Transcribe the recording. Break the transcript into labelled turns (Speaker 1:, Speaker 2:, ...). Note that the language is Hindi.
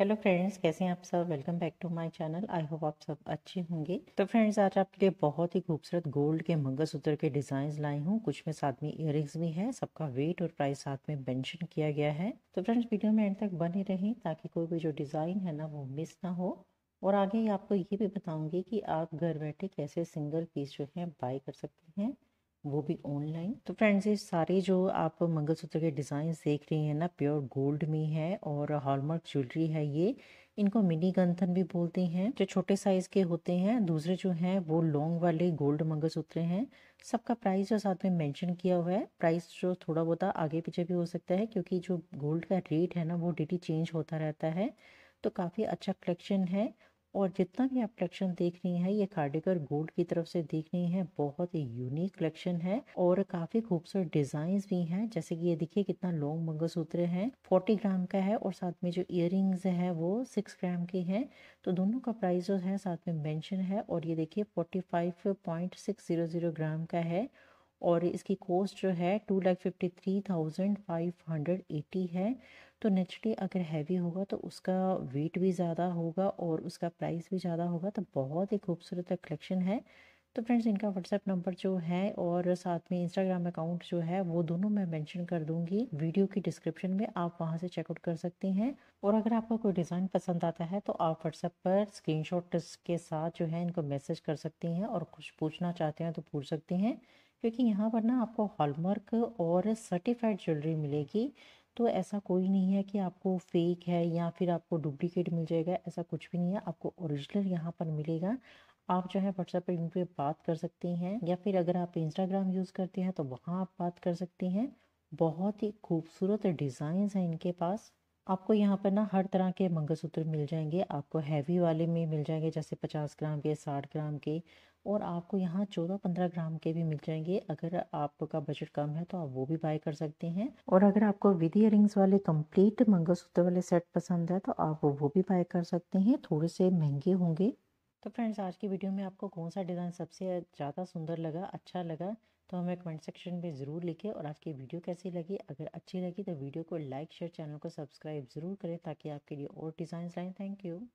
Speaker 1: हेलो फ्रेंड्स कैसे हैं आप सब welcome back to my channel I hope आप सब अच्छे होंगे तो फ्रेंड्स आज आपके लिए बहुत ही खूबसूरत गोल्ड के मंगलसूत्र के डिज़ाइन लाई हूँ कुछ में साथ में इयर भी है सबका वेट और प्राइस साथ में मेंशन किया गया है तो फ्रेंड्स वीडियो में एंड तक बने रहें ताकि कोई भी जो डिज़ाइन है ना वो मिस ना हो और आगे आपको ये भी बताऊंगी कि आप घर बैठे कैसे सिंगल पीस जो है बाई कर सकते हैं वो भी ऑनलाइन तो फ्रेंड्स ये सारे जो आप मंगलसूत्र के डिजाइन देख रही हैं ना प्योर गोल्ड में है और हॉलमार्क ज्वेलरी है ये इनको मिनी गंथन भी बोलते हैं जो छोटे साइज़ के होते हैं दूसरे जो हैं वो लॉन्ग वाले गोल्ड मंगलसूत्र हैं सबका प्राइस जो साथ में मेंशन किया हुआ है प्राइस जो थोड़ा बहुत आगे पीछे भी हो सकता है क्योंकि जो गोल्ड का रेट है ना वो डेली चेंज होता रहता है तो काफ़ी अच्छा कलेक्शन है और जितना भी आप कलेक्शन देख रही हैं ये कार्डिकर गोल्ड की तरफ से देख रही हैं बहुत ही यूनिक कलेक्शन है और काफी खूबसूरत डिजाइन भी हैं जैसे कि ये देखिए कितना लॉन्ग मंगलसूत्र है 40 ग्राम का है और साथ में जो इयर है वो 6 ग्राम के हैं तो दोनों का प्राइस जो है साथ में मेंशन है और ये देखिए फोर्टी ग्राम का है और इसकी कॉस्ट जो है two lakh fifty three thousand five hundred eighty है तो नेचुरली अगर हैवी होगा तो उसका वेट भी ज़्यादा होगा और उसका प्राइस भी ज़्यादा होगा तो बहुत ही खूबसूरत कलेक्शन है तो फ्रेंड्स इनका व्हाट्सएप नंबर जो है और साथ में इंस्टाग्राम अकाउंट जो है वो दोनों मैं मेंशन कर दूंगी वीडियो की डिस्क्रिप्शन में आप वहां से चेकआउट कर सकते हैं और अगर आपको कोई डिज़ाइन पसंद आता है तो आप व्हाट्सएप पर स्क्रीनशॉट के साथ जो है इनको मैसेज कर सकती हैं और कुछ पूछना चाहते हैं तो पूछ सकती हैं क्योंकि यहाँ पर ना आपको हॉलमार्क और सर्टिफाइड ज्वेलरी मिलेगी तो ऐसा कोई नहीं है कि आपको फेक है या फिर आपको डुप्लीकेट मिल जाएगा ऐसा कुछ भी नहीं है आपको ओरिजिनल यहाँ पर मिलेगा आप जो है व्हाट्सएप पर इन पर बात कर सकते हैं या फिर अगर आप इंस्टाग्राम यूज़ करते हैं तो वहाँ आप बात कर सकते हैं बहुत ही खूबसूरत डिज़ाइंस हैं इनके पास आपको यहाँ पर ना हर तरह के मंगलसूत्र मिल जाएंगे आपको हैवी वाले में मिल जाएंगे जैसे पचास ग्राम के साठ ग्राम के और आपको यहाँ चौदह पंद्रह ग्राम के भी मिल जाएंगे अगर आपका बजट कम है तो आप वो भी बाय कर सकते हैं और अगर आपको विद इयरिंग्स वाले कंप्लीट मंगलसूत्र वाले सेट पसंद है तो आप वो भी बाय कर सकते हैं थोड़े से महंगे होंगे तो फ्रेंड्स आज की वीडियो में आपको कौन सा डिज़ाइन सबसे ज़्यादा सुंदर लगा अच्छा लगा तो हमें कमेंट सेक्शन में ज़रूर लिखें और आज की वीडियो कैसी लगी अगर अच्छी लगी तो वीडियो को लाइक शेयर चैनल को सब्सक्राइब ज़रूर करें ताकि आपके लिए और डिज़ाइन आएँ थैंक यू